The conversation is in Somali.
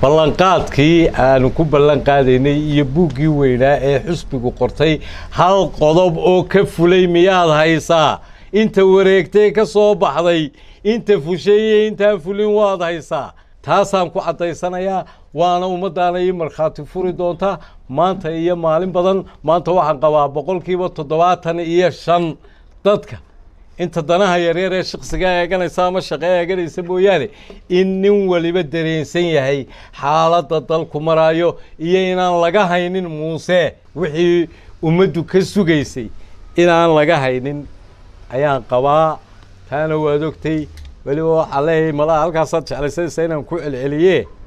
ballanqaadkii aanu ku ballan qaadaynay iyo buuggii weynaa ee xusbigu qortay hal qodob oo ka fulay miyaad haysaa inta wareegtay ka soo baxday inta fusheeye intaan fulin waad haysaa taasaan ku caddaysanayaa waana ummaddaana ii markhaati furi doonta maanta iyo maalin badan maanta waxaan qabaa boqolkiiba toddobaatan iyo shan dadka inta danaha yaryar ee shaksigaa eeganaysa ama shaqee eeganaysa mooyaane in nin waliba dareensan yahay xaaladda dalku maraayo iyo inaan laga haynin muuse wixii ummaddu ka sugaysay inaan laga haynin ayaan qabaa taana waad ogtay weliba waxaa leeyahay malaha halkaasaad jeclaysanaysaa inaan ku celceliye